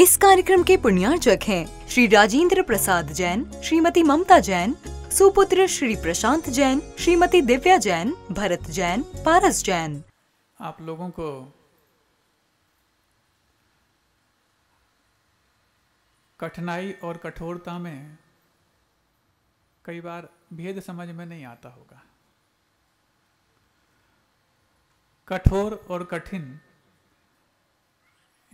इस कार्यक्रम के पुण्यार्चक हैं श्री राजेंद्र प्रसाद जैन श्रीमती ममता जैन सुपुत्र श्री प्रशांत जैन श्रीमती दिव्या जैन भरत जैन पारस जैन आप लोगों को कठिनाई और कठोरता में कई बार भेद समझ में नहीं आता होगा कठोर और कठिन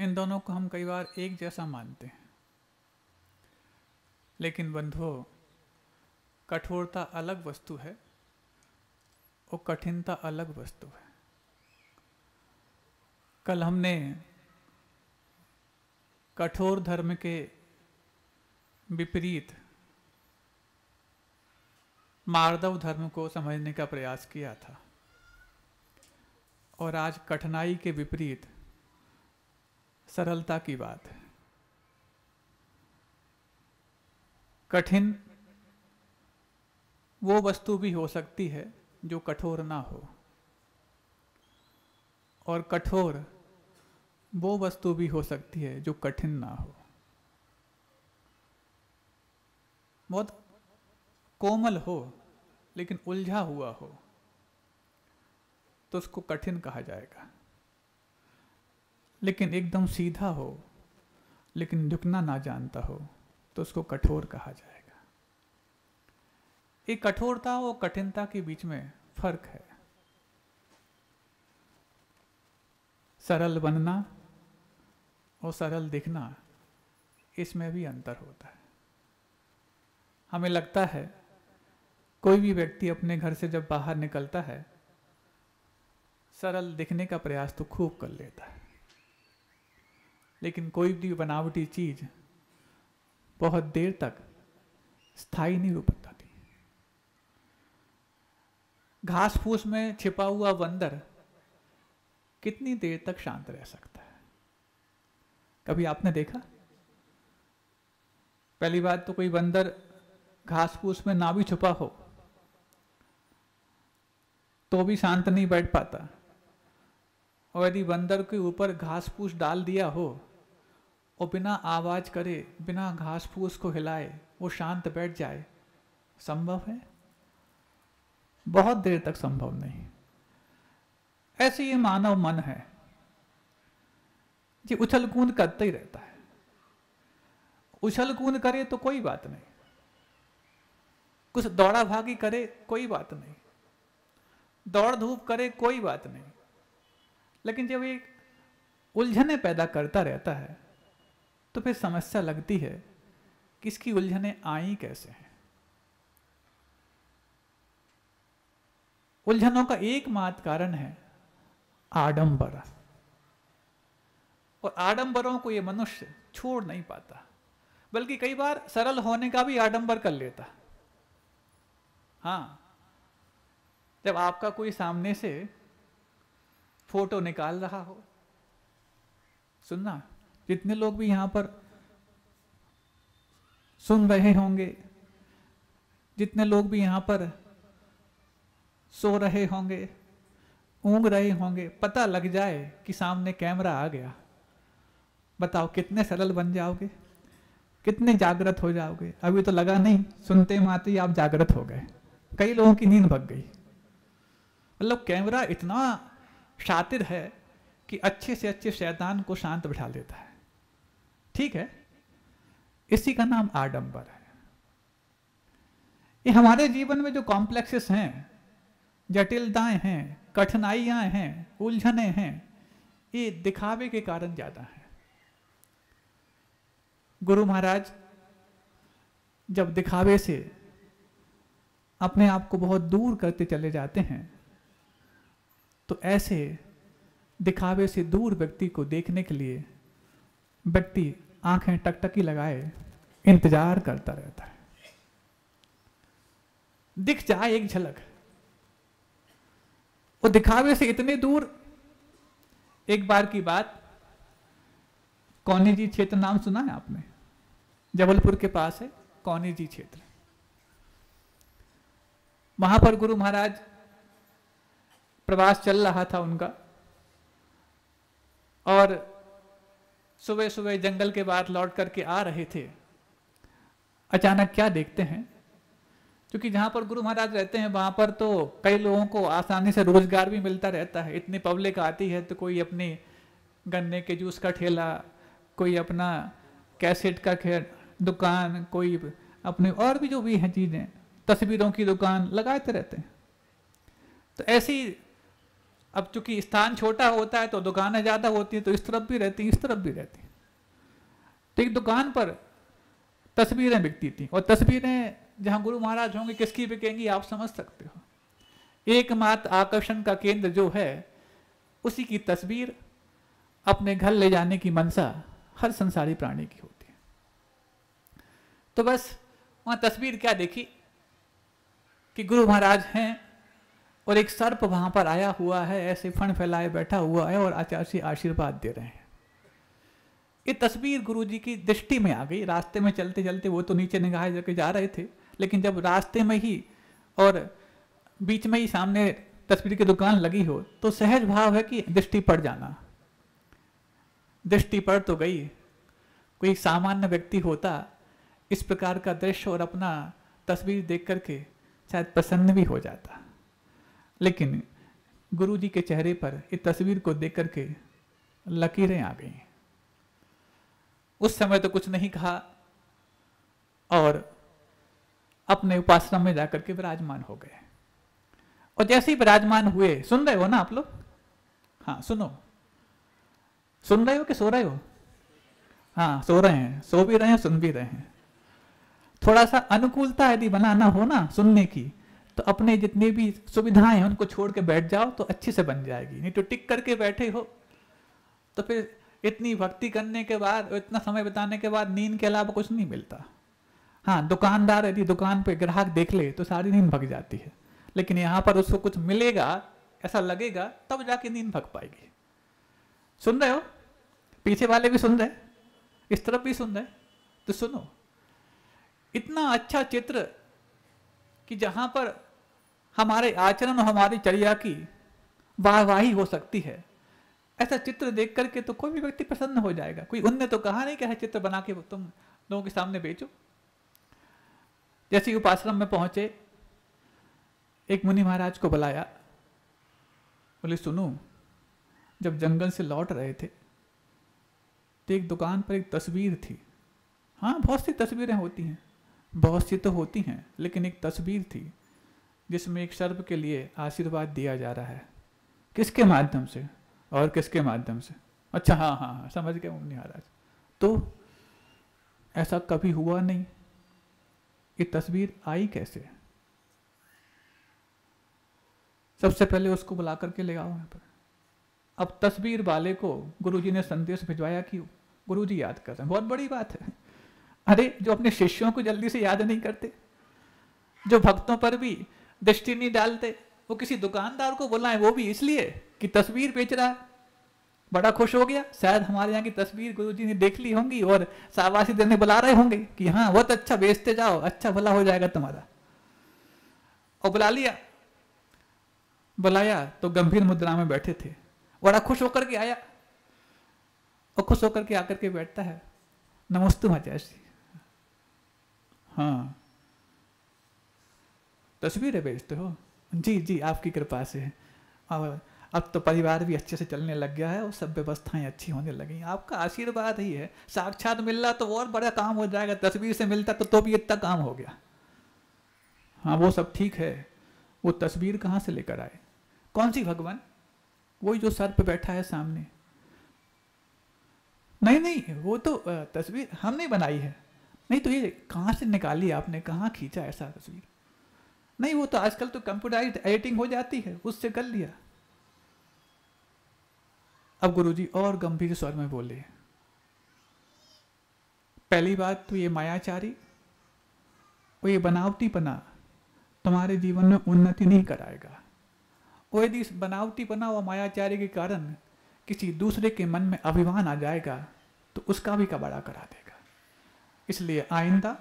इन दोनों को हम कई बार एक जैसा मानते हैं लेकिन बंधुओं कठोरता अलग वस्तु है और कठिनता अलग वस्तु है कल हमने कठोर धर्म के विपरीत मार्दव धर्म को समझने का प्रयास किया था और आज कठिनाई के विपरीत सरलता की बात है कठिन वो वस्तु भी हो सकती है जो कठोर ना हो और कठोर वो वस्तु भी हो सकती है जो कठिन ना हो बहुत कोमल हो लेकिन उलझा हुआ हो तो उसको कठिन कहा जाएगा लेकिन एकदम सीधा हो लेकिन झुकना ना जानता हो तो उसको कठोर कहा जाएगा ये कठोरता और कठिनता के बीच में फर्क है सरल बनना और सरल दिखना इसमें भी अंतर होता है हमें लगता है कोई भी व्यक्ति अपने घर से जब बाहर निकलता है सरल दिखने का प्रयास तो खूब कर लेता है लेकिन कोई भी बनावटी चीज बहुत देर तक स्थायी नहीं रूप पाती घास फूस में छिपा हुआ बंदर कितनी देर तक शांत रह सकता है कभी आपने देखा पहली बात तो कोई बंदर घास फूस में ना भी छुपा हो तो भी शांत नहीं बैठ पाता और यदि बंदर के ऊपर घास फूस डाल दिया हो और बिना आवाज़ करे बिना घास फूस को हिलाए वो शांत बैठ जाए संभव है बहुत देर तक संभव नहीं ऐसे ये मानव मन है जी उछल कूद करता ही रहता है उछल कूद करे तो कोई बात नहीं कुछ दौड़ा भागी करे कोई बात नहीं दौड़ धूप करे कोई बात नहीं लेकिन जब एक उलझने पैदा करता रहता है तो फिर समस्या लगती है कि इसकी उलझने आई कैसे हैं उलझनों का एकमात्र कारण है आडंबर और आडंबरों को ये मनुष्य छोड़ नहीं पाता बल्कि कई बार सरल होने का भी आडंबर कर लेता हाँ जब आपका कोई सामने से फोटो निकाल रहा हो सुनना जितने लोग भी यहां पर सुन रहे होंगे जितने लोग भी यहां पर सो रहे होंगे ऊँग रहे होंगे पता लग जाए कि सामने कैमरा आ गया बताओ कितने सरल बन जाओगे कितने जागृत हो जाओगे अभी तो लगा नहीं सुनते माते ही आप जागृत हो गए कई लोगों की नींद भग गई मतलब कैमरा इतना शातिर है कि अच्छे से अच्छे शैतान को शांत बिठा देता है ठीक है इसी का नाम आडंबर है ये हमारे जीवन में जो कॉम्प्लेक्सेस हैं जटिलताएं हैं कठिनाइयां हैं उलझने हैं ये दिखावे के कारण ज्यादा है गुरु महाराज जब दिखावे से अपने आप को बहुत दूर करते चले जाते हैं तो ऐसे दिखावे से दूर व्यक्ति को देखने के लिए व्यक्ति आंखें टकटकी लगाए इंतजार करता रहता है दिख जाए एक झलक और दिखावे से इतने दूर एक बार की बात कौनी जी क्षेत्र नाम सुना है आपने जबलपुर के पास है कौनी जी क्षेत्र वहां पर गुरु महाराज प्रवास चल रहा था उनका और सुबह सुबह जंगल के बाद लौट करके आ रहे थे अचानक क्या देखते हैं क्योंकि जहां पर गुरु महाराज रहते हैं वहां पर तो कई लोगों को आसानी से रोजगार भी मिलता रहता है इतनी पब्लिक आती है तो कोई अपने गन्ने के जूस का ठेला कोई अपना कैसेट का खेल दुकान कोई अपने और भी जो भी हैं चीज़ें तस्वीरों की दुकान लगाते रहते हैं तो ऐसी अब चूंकि स्थान छोटा होता है तो दुकानें ज़्यादा होती हैं तो इस तरफ भी रहती हैं इस तरफ भी रहती हैं तो एक दुकान पर तस्वीरें बिकती थी और तस्वीरें जहां गुरु महाराज होंगे किसकी बिकेंगी आप समझ सकते हो एकमात्र आकर्षण का केंद्र जो है उसी की तस्वीर अपने घर ले जाने की मनसा हर संसारी प्राणी की होती है तो बस वहां तस्वीर क्या देखी कि गुरु महाराज हैं और एक सर्प वहां पर आया हुआ है ऐसे फण फैलाए बैठा हुआ है और आचार्य से आशीर्वाद दे रहे हैं ये तस्वीर गुरु जी की दृष्टि में आ गई रास्ते में चलते चलते वो तो नीचे निगाह करके जा रहे थे लेकिन जब रास्ते में ही और बीच में ही सामने तस्वीर की दुकान लगी हो तो सहज भाव है कि दृष्टि पड़ जाना दृष्टि पड़ तो गई कोई सामान्य व्यक्ति होता इस प्रकार का दृश्य और अपना तस्वीर देख करके शायद प्रसन्न भी हो जाता लेकिन गुरु जी के चेहरे पर इस तस्वीर को देख करके लकीरें आ गई उस समय तो कुछ नहीं कहा और अपने उपासना में जाकर के विराजमान हो गए और जैसे ही विराजमान हुए सुन रहे हो ना आप लोग हाँ सुनो सुन रहे हो कि सो रहे हो हाँ सो रहे हैं सो भी रहे हैं सुन भी रहे हैं थोड़ा सा अनुकूलता यदि बनाना हो ना सुनने की तो अपने जितनी भी सुविधाएं हैं उनको छोड़ के बैठ जाओ तो अच्छे से बन जाएगी नहीं तो टिक करके बैठे हो तो फिर इतनी भक्ति करने के बाद इतना समय बिताने के बाद नींद के अलावा कुछ नहीं मिलता हाँ दुकानदार यदि दुकान पे ग्राहक देख ले तो सारी नींद भग जाती है लेकिन यहाँ पर उसको कुछ मिलेगा ऐसा लगेगा तब जाके नींद भग पाएगी सुन रहे हो पीछे वाले भी सुन रहे इस तरफ भी सुन रहे तो सुनो इतना अच्छा चित्र कि जहां पर हमारे आचरण और हमारी चर्या की वाहवाही हो सकती है ऐसा चित्र देख करके तो कोई भी व्यक्ति प्रसन्न हो जाएगा कोई उनने तो कहा नहीं कि है चित्र बना के तुम लोगों के सामने बेचो जैसे उपाश्रम में पहुंचे एक मुनि महाराज को बुलाया बोले सुनो जब जंगल से लौट रहे थे तो एक दुकान पर एक तस्वीर थी हाँ बहुत सी तस्वीरें होती हैं बहुत सी तो होती हैं लेकिन एक तस्वीर थी जिसमें एक सर्व के लिए आशीर्वाद दिया जा रहा है किसके माध्यम से और किसके माध्यम से अच्छा हाँ हाँ हाँ समझ गया महाराज तो ऐसा कभी हुआ नहीं ये तस्वीर आई कैसे सबसे पहले उसको बुला करके ले आओ यहाँ पर अब तस्वीर वाले को गुरुजी ने संदेश भिजवाया कि गुरुजी याद कर रहे हैं बहुत बड़ी बात है अरे जो अपने शिष्यों को जल्दी से याद नहीं करते जो भक्तों पर भी दृष्टि नहीं डालते वो किसी दुकानदार को बोला है वो भी इसलिए कि तस्वीर बेच रहा है बड़ा खुश हो गया शायद हमारे यहाँ की तस्वीर गुरु जी ने देख ली होंगी और शाबाशी देने बुला रहे होंगे कि हाँ बहुत अच्छा बेचते जाओ अच्छा भला हो जाएगा तुम्हारा और बुला लिया बुलाया तो गंभीर मुद्रा में बैठे थे बड़ा खुश होकर के आया और खुश होकर के आकर के बैठता है नमस्ते महाचार्य हाँ तस्वीरें भेजते हो जी जी आपकी कृपा से और अब तो परिवार भी अच्छे से चलने लग गया है और सब व्यवस्थाएं अच्छी होने लगी आपका आशीर्वाद ही है साक्षात मिल रहा तो और बड़ा काम हो जाएगा तस्वीर से मिलता तो तो भी इतना काम हो गया हाँ वो सब ठीक है वो तस्वीर कहाँ से लेकर आए कौन सी भगवान वही जो सर पे बैठा है सामने नहीं नहीं वो तो तस्वीर हमने बनाई है नहीं तो ये कहाँ से निकाली आपने कहाँ खींचा ऐसा तस्वीर नहीं वो तो आजकल तो कंप्यूटराइज एडिटिंग हो जाती है उससे कर लिया अब गुरुजी और गंभीर स्वर में बोले पहली बात तो ये मायाचारी वो ये बनावटी बना तुम्हारे जीवन में उन्नति नहीं कराएगा वो यदि इस बनावटी बना व मायाचारी के कारण किसी दूसरे के मन में अभिमान आ जाएगा तो उसका भी कबाड़ा करा देगा इसलिए आइंदा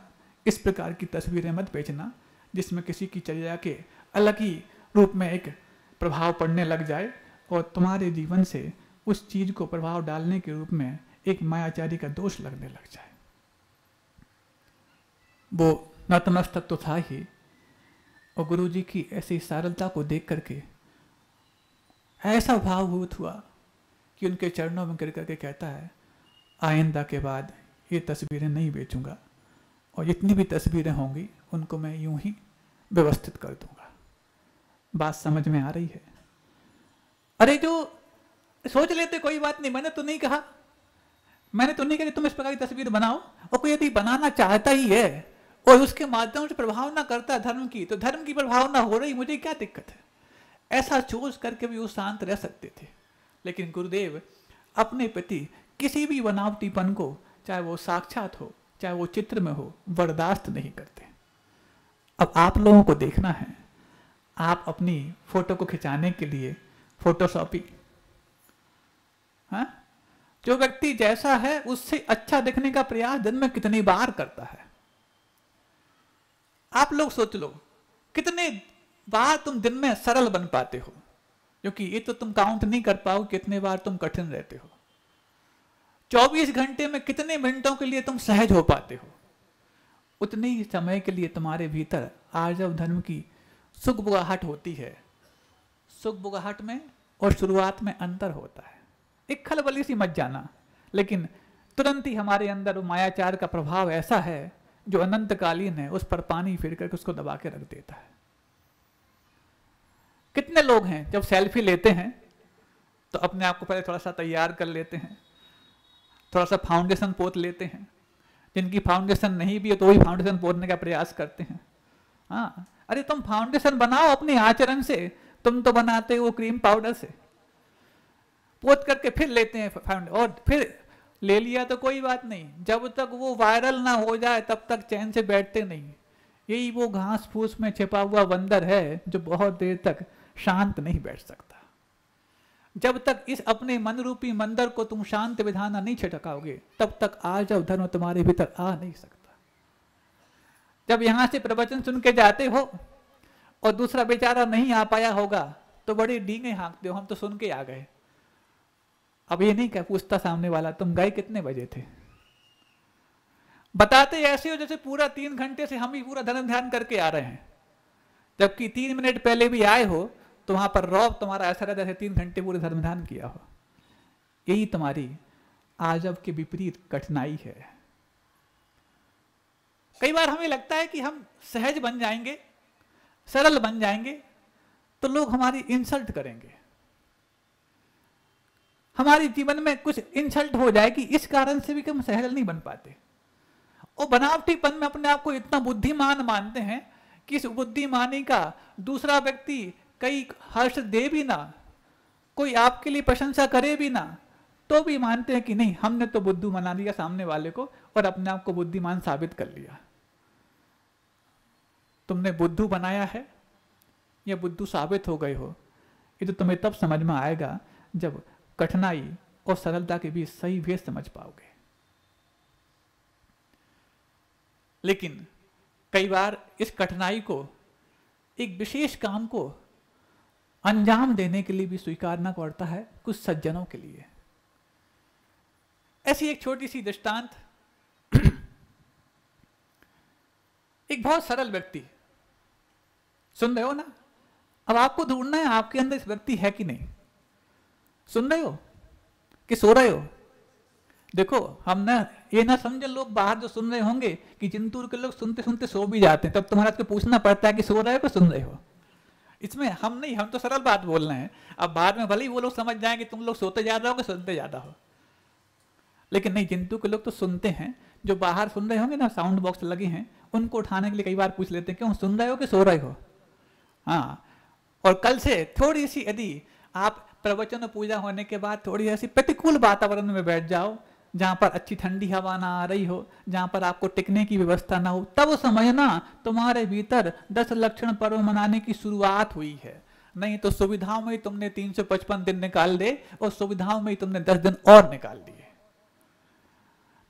इस प्रकार की तस्वीरें मत बेचना जिसमें किसी की चर्या के अलग ही रूप में एक प्रभाव पड़ने लग जाए और तुम्हारे जीवन से उस चीज को प्रभाव डालने के रूप में एक मायाचारी का दोष लगने लग जाए वो नतमस्तक तो था ही और गुरु जी की ऐसी सरलता को देख करके ऐसा भावभूत हुआ कि उनके चरणों में गिर करके कहता है आइंदा के बाद ये तस्वीरें नहीं बेचूंगा और जितनी भी तस्वीरें होंगी उनको मैं यूं ही व्यवस्थित कर दूंगा बात समझ में आ रही है अरे जो सोच लेते कोई बात नहीं मैंने तो नहीं कहा मैंने तो नहीं कहा तुम इस प्रकार की तस्वीर बनाओ और कोई यदि बनाना चाहता ही है और उसके माध्यम से प्रभाव ना करता धर्म की तो धर्म की प्रभावना हो रही मुझे क्या दिक्कत है ऐसा सोच करके भी वो शांत रह सकते थे लेकिन गुरुदेव अपने प्रति किसी भी बनावटीपन को चाहे वो साक्षात हो चाहे वो चित्र में हो बर्दाश्त नहीं करते अब आप लोगों को देखना है आप अपनी फोटो को खिंचाने के लिए फोटोशॉपी हाँ? जो व्यक्ति जैसा है उससे अच्छा दिखने का प्रयास दिन में कितनी बार करता है आप लोग सोच लो कितने बार तुम दिन में सरल बन पाते हो क्योंकि ये तो तुम काउंट नहीं कर पाओ कितने बार तुम कठिन रहते हो 24 घंटे में कितने मिनटों के लिए तुम सहज हो पाते हो उतने ही समय के लिए तुम्हारे भीतर आर्जव धर्म की सुख बुगाहट होती है सुख बुगाहट में और शुरुआत में अंतर होता है एक खलबली सी मत जाना लेकिन तुरंत ही हमारे अंदर वो मायाचार का प्रभाव ऐसा है जो अनंतकालीन है उस पर पानी फिर करके उसको दबा के रख देता है कितने लोग हैं जब सेल्फी लेते हैं तो अपने आप को पहले थोड़ा सा तैयार कर लेते हैं थोड़ा सा फाउंडेशन पोत लेते हैं जिनकी फाउंडेशन नहीं भी है तो वही फाउंडेशन बोलने का प्रयास करते हैं हाँ अरे तुम फाउंडेशन बनाओ अपने आचरण से तुम तो बनाते हो क्रीम पाउडर से पोत करके फिर लेते हैं फाउंड और फिर ले लिया तो कोई बात नहीं जब तक वो वायरल ना हो जाए तब तक चैन से बैठते नहीं यही वो घास फूस में छिपा हुआ बंदर है जो बहुत देर तक शांत नहीं बैठ सकता जब तक इस अपने मन रूपी मंदिर को तुम शांत विधाना नहीं छिटकाओगे तब तक आज अब धर्म तुम्हारे भीतर आ नहीं सकता जब यहां से प्रवचन सुन के जाते हो और दूसरा बेचारा नहीं आ पाया होगा तो बड़ी डींगे हाँकते हो हम तो सुन के आ गए अब ये नहीं कह पूछता सामने वाला तुम गए कितने बजे थे बताते ऐसे हो जैसे पूरा तीन घंटे से हम ही पूरा धर्म ध्यान करके आ रहे हैं जबकि तीन मिनट पहले भी आए हो तो वहां पर रौब तुम्हारा ऐसा रहता है तीन घंटे पूरे धर्मधान किया हो यही तुम्हारी आजब के विपरीत कठिनाई है कई बार हमें लगता है कि हम सहज बन जाएंगे सरल बन जाएंगे तो लोग हमारी इंसल्ट करेंगे हमारे जीवन में कुछ इंसल्ट हो जाएगी इस कारण से भी हम सहज नहीं बन पाते और बनावटीपन में अपने आप को इतना बुद्धिमान मानते हैं कि इस बुद्धिमानी का दूसरा व्यक्ति कई हर्ष दे भी ना कोई आपके लिए प्रशंसा करे भी ना तो भी मानते हैं कि नहीं हमने तो बुद्धू मना दिया सामने वाले को और अपने आप को बुद्धिमान साबित कर लिया तुमने बुद्धू बनाया है या बुद्धू साबित हो गए हो ये तो तुम्हें तब समझ में आएगा जब कठिनाई और सरलता के बीच सही भेद समझ पाओगे लेकिन कई बार इस कठिनाई को एक विशेष काम को अंजाम देने के लिए भी स्वीकारना पड़ता है कुछ सज्जनों के लिए ऐसी एक छोटी सी दृष्टांत एक बहुत सरल व्यक्ति सुन रहे हो ना अब आपको ढूंढना है आपके अंदर इस व्यक्ति है कि नहीं सुन रहे हो कि सो रहे हो देखो हम ना ये ना समझे लोग बाहर जो सुन रहे होंगे कि जिंतूर के लोग सुनते सुनते सो भी जाते हैं तब तुम्हारा पूछना पड़ता है कि सो रहे हो कि सुन रहे हो इसमें हम नहीं हम तो सरल बात बोल रहे हैं अब बाद में भले ही वो लोग समझ जाए कि तुम लोग सोते ज़्यादा हो कि सुनते ज़्यादा हो लेकिन नहीं जिंतु के लोग तो सुनते हैं जो बाहर सुन रहे होंगे ना साउंड बॉक्स लगे हैं उनको उठाने के लिए कई बार पूछ लेते हैं क्यों सुन रहे हो कि सो रहे हो हाँ और कल से थोड़ी सी यदि आप प्रवचन पूजा होने के बाद थोड़ी ऐसी प्रतिकूल वातावरण में बैठ जाओ जहां पर अच्छी ठंडी हवा ना आ रही हो जहां पर आपको टिकने की व्यवस्था ना हो तब समझना तुम्हारे भीतर दस लक्षण पर्व मनाने की शुरुआत हुई है नहीं तो सुविधाओं में तुमने 355 दिन निकाल दे और सुविधाओं में तुमने 10 दिन और निकाल दिए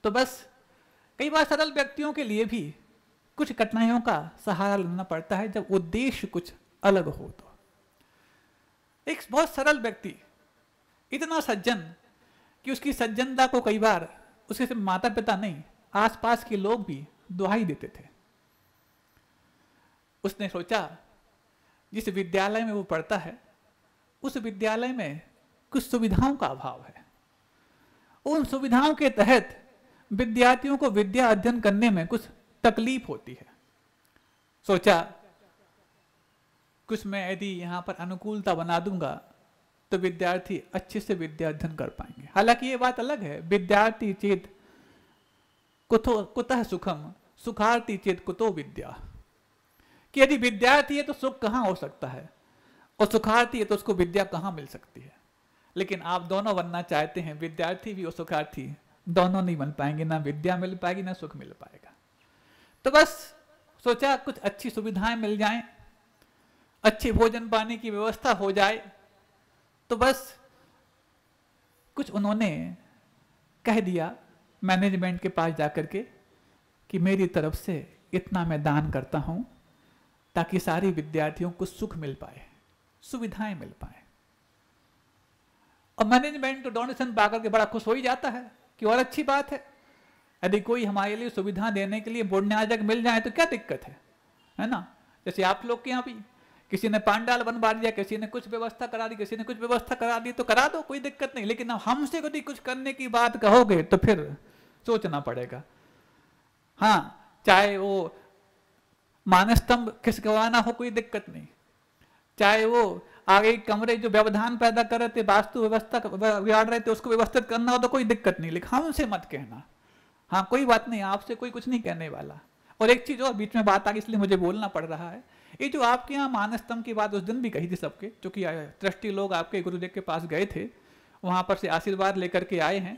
तो बस कई बार सरल व्यक्तियों के लिए भी कुछ कठिनाइयों का सहारा लेना पड़ता है जब उद्देश्य कुछ अलग हो तो एक बहुत सरल व्यक्ति इतना सज्जन कि उसकी सज्जनता को कई बार उसके सिर्फ माता पिता नहीं आसपास के लोग भी दुहाई देते थे उसने सोचा जिस विद्यालय में वो पढ़ता है उस विद्यालय में कुछ सुविधाओं का अभाव है उन सुविधाओं के तहत विद्यार्थियों को विद्या अध्ययन करने में कुछ तकलीफ होती है सोचा कुछ मैं यदि यहाँ पर अनुकूलता बना दूंगा तो विद्यार्थी अच्छे से विद्या अध्ययन कर पाएंगे हालांकि ये बात अलग है विद्यार्थी चेत कुथो कुतः सुखम सुखार्थी चेत कुतो विद्या कि यदि विद्यार्थी है तो सुख कहाँ हो सकता है और सुखार्थी है तो उसको विद्या कहाँ मिल सकती है लेकिन आप दोनों बनना चाहते हैं विद्यार्थी भी और सुखार्थी दोनों नहीं बन पाएंगे ना विद्या मिल पाएगी ना सुख मिल पाएगा तो बस सोचा कुछ अच्छी सुविधाएं मिल जाएं अच्छे भोजन पाने की व्यवस्था हो जाए तो बस कुछ उन्होंने कह दिया मैनेजमेंट के पास जा कर के कि मेरी तरफ से इतना मैं दान करता हूँ ताकि सारी विद्यार्थियों को सुख मिल पाए सुविधाएं मिल पाए और मैनेजमेंट तो डोनेशन पाकर के बड़ा खुश हो ही जाता है कि और अच्छी बात है यदि कोई हमारे लिए सुविधा देने के लिए बोर्ड ने आज मिल जाए तो क्या दिक्कत है है ना जैसे आप लोग के यहाँ भी किसी ने पांडाल बनवा दिया किसी ने कुछ व्यवस्था करा दी किसी ने कुछ व्यवस्था करा दी तो करा दो कोई दिक्कत नहीं लेकिन हमसे यदि कुछ करने की बात कहोगे तो फिर सोचना पड़ेगा हाँ चाहे वो मानस्तंभ खिसकवाना हो कोई दिक्कत नहीं चाहे वो आगे कमरे जो व्यवधान पैदा कर रहे थे वास्तु व्यवस्था बिगाड़ रहे थे उसको व्यवस्थित करना हो तो कोई दिक्कत नहीं लेकिन हमसे मत कहना हाँ कोई बात नहीं आपसे कोई कुछ नहीं कहने वाला और एक चीज़ और बीच में बात आ गई इसलिए मुझे बोलना पड़ रहा है ये जो आपके यहाँ मानस्तंभ की बात उस दिन भी कही थी सबके चूंकि दृष्टि लोग आपके गुरुदेव के पास गए थे वहाँ पर से आशीर्वाद लेकर के आए हैं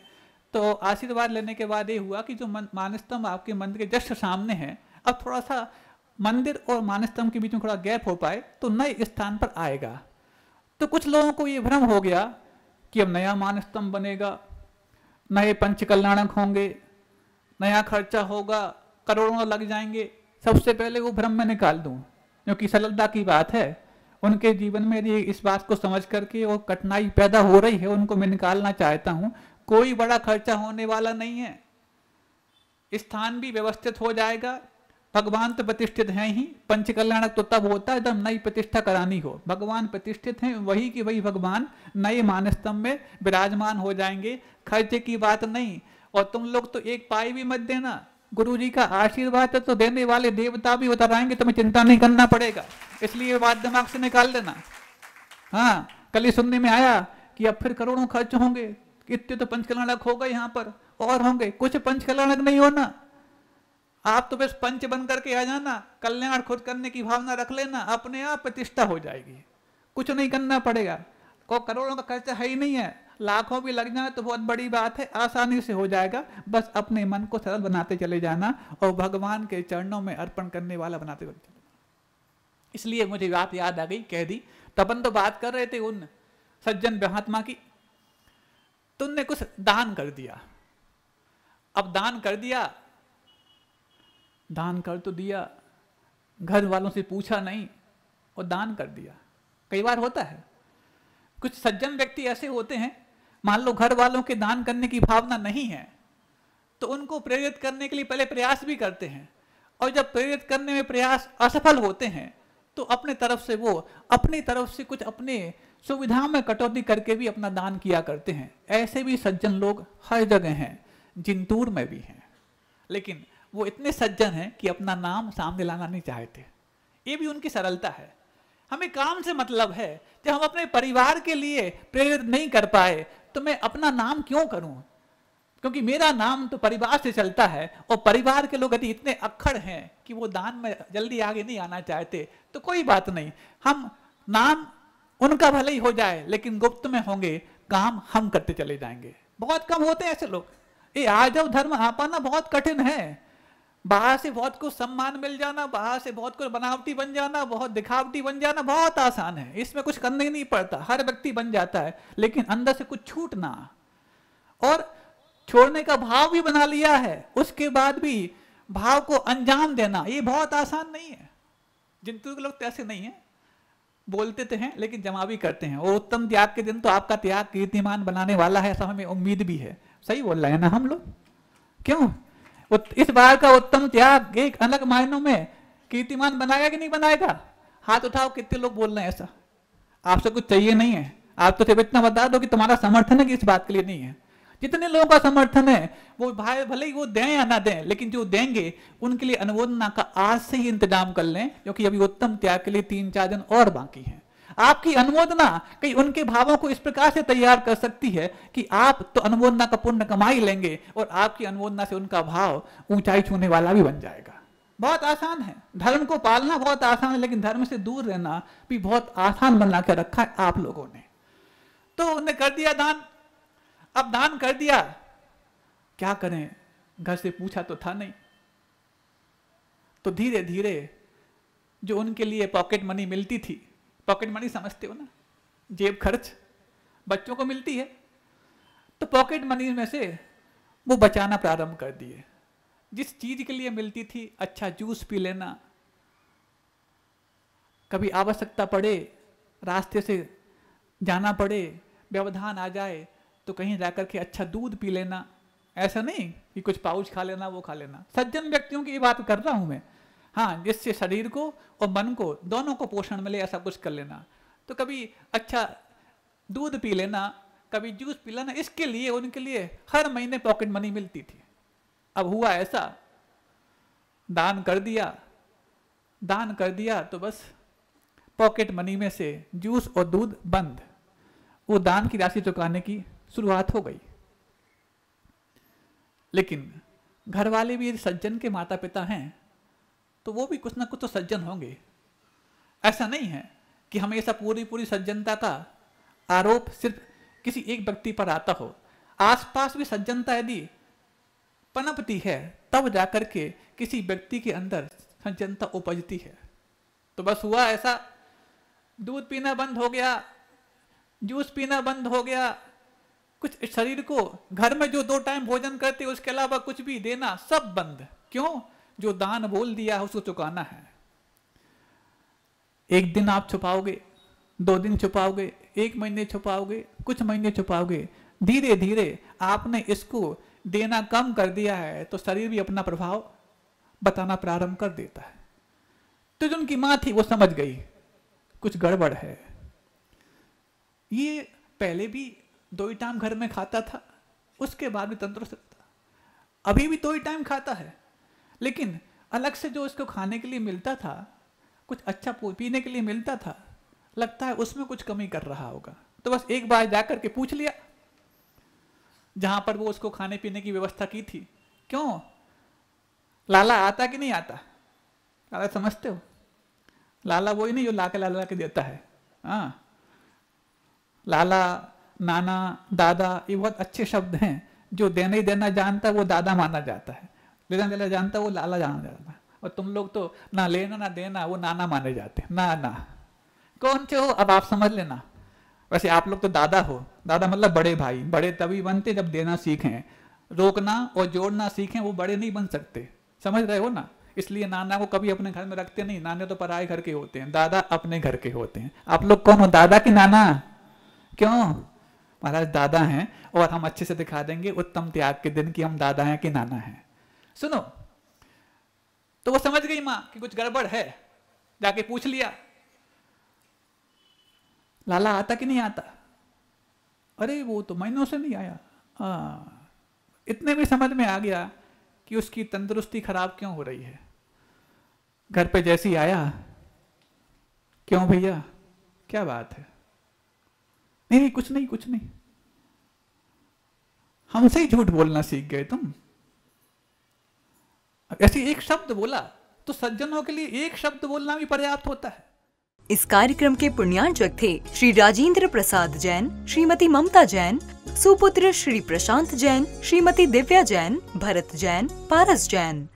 तो आशीर्वाद लेने के बाद ये हुआ कि जो मानस्तंभ आपके मंदिर के जस्ट सामने है अब थोड़ा सा मंदिर और स्तंभ के बीच में थोड़ा गैप हो पाए तो नए स्थान पर आएगा तो कुछ लोगों को ये भ्रम हो गया कि अब नया स्तंभ बनेगा नए पंच कल्याणक होंगे नया खर्चा होगा करोड़ों लग जाएंगे सबसे पहले वो भ्रम में निकाल दूँ जो कि सरलता की बात है उनके जीवन में यदि इस बात को समझ करके वो कठिनाई पैदा हो रही है उनको मैं निकालना चाहता हूँ कोई बड़ा खर्चा होने वाला नहीं है स्थान भी व्यवस्थित हो जाएगा भगवान तो प्रतिष्ठित हैं ही पंच कल्याण तो तब होता है जब नई प्रतिष्ठा करानी हो भगवान प्रतिष्ठित हैं वही कि वही भगवान नए मानस्तम में विराजमान हो जाएंगे खर्चे की बात नहीं और तुम लोग तो एक पाई भी मत देना गुरु जी का आशीर्वाद तो देने वाले देवता भी बताएंगे तुम्हें चिंता नहीं करना पड़ेगा इसलिए बात दिमाग से निकाल देना हाँ कल ही सुनने में आया कि अब फिर करोड़ों खर्च होंगे इतने तो पंचकल्याण हो होगा यहाँ पर और होंगे कुछ पंचकल्याणक नहीं होना आप तो बस पंच बन करके आ जाना कल्याण खुद करने की भावना रख लेना अपने आप प्रतिष्ठा हो जाएगी कुछ नहीं करना पड़ेगा को करोड़ों का खर्चा है ही नहीं है लाखों भी लग जाए तो बहुत बड़ी बात है आसानी से हो जाएगा बस अपने मन को सरल बनाते चले जाना और भगवान के चरणों में अर्पण करने वाला बनाते चले इसलिए मुझे बात याद आ गई कह दी तपन तो बात कर रहे थे उन सज्जन महात्मा की तुमने कुछ दान कर दिया अब दान कर दिया दान कर तो दिया घर वालों से पूछा नहीं और दान कर दिया कई बार होता है कुछ सज्जन व्यक्ति ऐसे होते हैं मान लो घर वालों के दान करने की भावना नहीं है तो उनको प्रेरित करने के लिए पहले प्रयास भी करते हैं और जब प्रेरित करने में प्रयास असफल होते हैं तो अपने तरफ से वो अपनी तरफ से कुछ अपने सुविधा में कटौती करके भी अपना दान किया करते हैं ऐसे भी सज्जन लोग हर जगह हैं जिंतूर में भी हैं लेकिन वो इतने सज्जन हैं कि अपना नाम सामने लाना नहीं चाहते ये भी उनकी सरलता है हमें काम से मतलब है जब हम अपने परिवार के लिए प्रेरित नहीं कर पाए तो मैं अपना नाम क्यों करूं क्योंकि मेरा नाम तो परिवार से चलता है और परिवार के लोग यदि इतने अक्खड़ हैं कि वो दान में जल्दी आगे नहीं आना चाहते तो कोई बात नहीं हम नाम उनका भले ही हो जाए लेकिन गुप्त में होंगे काम हम करते चले जाएंगे बहुत कम होते हैं ऐसे लोग ये आजव धर्म पाना बहुत कठिन है बाहर से बहुत कुछ सम्मान मिल जाना बाहर से बहुत कुछ बनावटी बन जाना बहुत दिखावटी बन जाना बहुत आसान है इसमें कुछ करना ही नहीं पड़ता हर व्यक्ति बन जाता है लेकिन अंदर से कुछ छूटना और छोड़ने का भाव भी बना लिया है उसके बाद भी भाव को अंजाम देना ये बहुत आसान नहीं है जिंतु के लोग तो ऐसे नहीं है बोलते तो हैं लेकिन जमा भी करते हैं और उत्तम त्याग के दिन तो आपका त्याग कीर्तिमान बनाने वाला है ऐसा हमें उम्मीद भी है सही बोल रहे हैं ना हम लोग क्यों इस बार का उत्तम त्याग एक अलग मायनों में कीर्तिमान बनाएगा कि नहीं बनाएगा हाथ उठाओ कितने लोग बोल रहे हैं ऐसा आपसे कुछ चाहिए नहीं है आप तो सिर्फ इतना बता दो कि तुम्हारा समर्थन है कि इस बात के लिए नहीं है जितने लोगों का समर्थन है वो भाई भले ही वो दें या ना दें लेकिन जो देंगे उनके लिए अनुमोदना का आज से ही इंतजाम कर लें क्योंकि अभी उत्तम त्याग के लिए तीन चार दिन और बाकी हैं आपकी अनुमोदना कहीं उनके भावों को इस प्रकार से तैयार कर सकती है कि आप तो अनुमोदना का पुण्य कमाई लेंगे और आपकी अनुमोदना से उनका भाव ऊंचाई छूने वाला भी बन जाएगा बहुत आसान है धर्म को पालना बहुत आसान है लेकिन धर्म से दूर रहना भी बहुत आसान बना के रखा है आप लोगों ने तो उन्होंने कर दिया दान अब दान कर दिया क्या करें घर से पूछा तो था नहीं तो धीरे धीरे जो उनके लिए पॉकेट मनी मिलती थी पॉकेट मनी समझते हो ना जेब खर्च बच्चों को मिलती है तो पॉकेट मनी में से वो बचाना प्रारंभ कर दिए जिस चीज के लिए मिलती थी अच्छा जूस पी लेना कभी आवश्यकता पड़े रास्ते से जाना पड़े व्यवधान आ जाए तो कहीं जाकर के अच्छा दूध पी लेना ऐसा नहीं कि कुछ पाउच खा लेना वो खा लेना सज्जन व्यक्तियों की बात कर रहा हूं मैं हाँ जिससे शरीर को और मन को दोनों को पोषण मिले ऐसा कुछ कर लेना तो कभी अच्छा दूध पी लेना कभी जूस पी लेना इसके लिए उनके लिए हर महीने पॉकेट मनी मिलती थी अब हुआ ऐसा दान कर दिया दान कर दिया तो बस पॉकेट मनी में से जूस और दूध बंद वो दान की राशि चुकाने की शुरुआत हो गई लेकिन घर वाले भी सज्जन के माता पिता हैं तो वो भी कुछ ना कुछ तो सज्जन होंगे ऐसा नहीं है कि हमेशा पूरी पूरी सज्जनता का आरोप सिर्फ किसी एक व्यक्ति पर आता हो आसपास भी सज्जनता यदि पनपती है तब जाकर के किसी व्यक्ति के अंदर सज्जनता उपजती है तो बस हुआ ऐसा दूध पीना बंद हो गया जूस पीना बंद हो गया कुछ शरीर को घर में जो दो टाइम भोजन करते उसके अलावा कुछ भी देना सब बंद क्यों जो दान बोल दिया है उसको चुकाना है एक दिन आप छुपाओगे दो दिन छुपाओगे एक महीने छुपाओगे कुछ महीने छुपाओगे धीरे धीरे आपने इसको देना कम कर दिया है तो शरीर भी अपना प्रभाव बताना प्रारंभ कर देता है तो जो उनकी मां थी वो समझ गई कुछ गड़बड़ है ये पहले भी दो ही टाइम घर में खाता था उसके बाद भी तंदुरुस्त रहता अभी भी दो ही टाइम खाता है लेकिन अलग से जो उसको खाने के लिए मिलता था कुछ अच्छा पीने के लिए मिलता था लगता है उसमें कुछ कमी कर रहा होगा तो बस एक बार जा करके पूछ लिया जहां पर वो उसको खाने पीने की व्यवस्था की थी क्यों लाला आता कि नहीं आता लाला समझते हो लाला वही नहीं जो ला के लाला के देता है हाँ लाला नाना दादा ये बहुत अच्छे शब्द हैं जो देना ही देना जानता है वो दादा माना जाता है ले जाने जानता वो लाला जाना जाता और तुम लोग तो ना लेना ना देना वो नाना माने जाते ना ना कौन से हो अब आप समझ लेना वैसे आप लोग तो दादा हो दादा मतलब बड़े भाई बड़े तभी बनते जब देना सीखें रोकना और जोड़ना सीखें वो बड़े नहीं बन सकते समझ रहे हो ना इसलिए नाना को कभी अपने घर में रखते नहीं नाने तो पराए घर के होते हैं दादा अपने घर के होते हैं आप लोग कौन हो दादा की नाना क्यों महाराज दादा हैं और हम अच्छे से दिखा देंगे उत्तम त्याग के दिन की हम दादा हैं कि नाना हैं सुनो तो वो समझ गई माँ कि कुछ गड़बड़ है जाके पूछ लिया लाला आता कि नहीं आता अरे वो तो महीनों से नहीं आया आ, हाँ, इतने में समझ में आ गया कि उसकी तंदुरुस्ती खराब क्यों हो रही है घर पे जैसी आया क्यों भैया क्या बात है नहीं नहीं कुछ नहीं कुछ नहीं हमसे ही झूठ बोलना सीख गए तुम ऐसे एक शब्द बोला तो सज्जनों के लिए एक शब्द बोलना भी पर्याप्त होता है इस कार्यक्रम के पुण्यार्जक थे श्री राजेंद्र प्रसाद जैन श्रीमती ममता जैन सुपुत्र श्री प्रशांत जैन श्रीमती दिव्या जैन भरत जैन पारस जैन